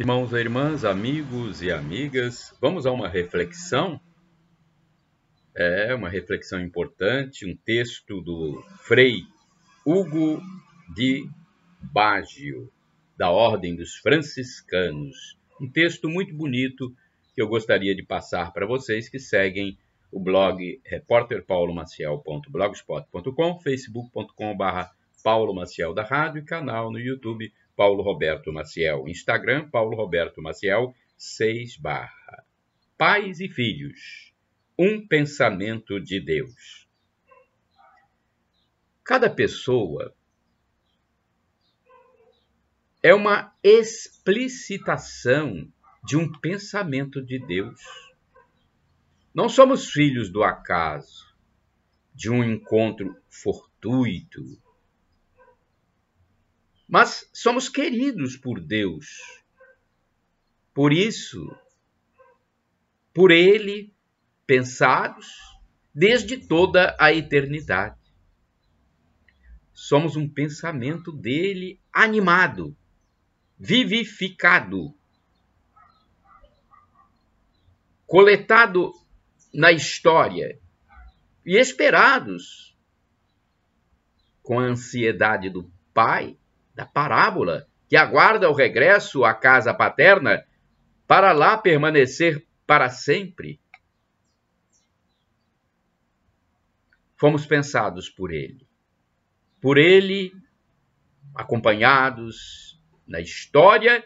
Irmãos e irmãs, amigos e amigas, vamos a uma reflexão? É uma reflexão importante, um texto do Frei Hugo de Baggio, da Ordem dos Franciscanos. Um texto muito bonito que eu gostaria de passar para vocês que seguem o blog repórterpaulomaciel.blogspot.com, facebook.com.br Paulo da Rádio e canal no YouTube Paulo Roberto Maciel. Instagram, Paulo Roberto Maciel, 6 barra. Pais e filhos, um pensamento de Deus. Cada pessoa é uma explicitação de um pensamento de Deus. Não somos filhos do acaso, de um encontro fortuito, mas somos queridos por Deus. Por isso, por Ele pensados desde toda a eternidade. Somos um pensamento dele animado, vivificado, coletado na história e esperados com a ansiedade do Pai da parábola, que aguarda o regresso à casa paterna para lá permanecer para sempre. Fomos pensados por ele. Por ele, acompanhados na história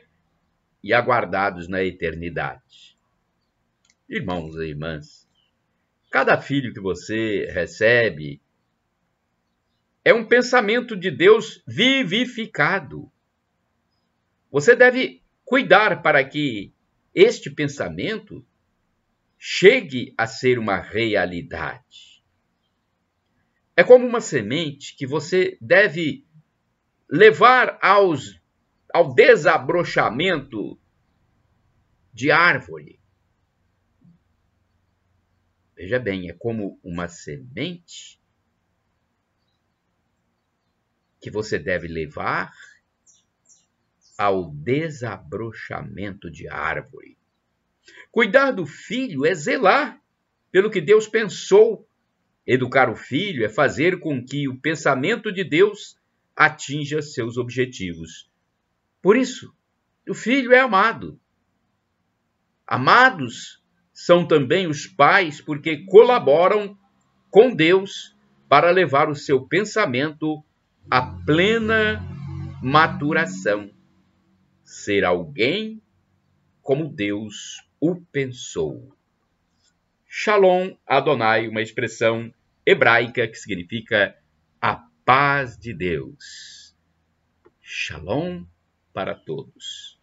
e aguardados na eternidade. Irmãos e irmãs, cada filho que você recebe, é um pensamento de Deus vivificado. Você deve cuidar para que este pensamento chegue a ser uma realidade. É como uma semente que você deve levar aos, ao desabrochamento de árvore. Veja bem, é como uma semente que você deve levar ao desabrochamento de árvore. Cuidar do filho é zelar pelo que Deus pensou. Educar o filho é fazer com que o pensamento de Deus atinja seus objetivos. Por isso, o filho é amado. Amados são também os pais porque colaboram com Deus para levar o seu pensamento a plena maturação, ser alguém como Deus o pensou. Shalom Adonai, uma expressão hebraica que significa a paz de Deus. Shalom para todos.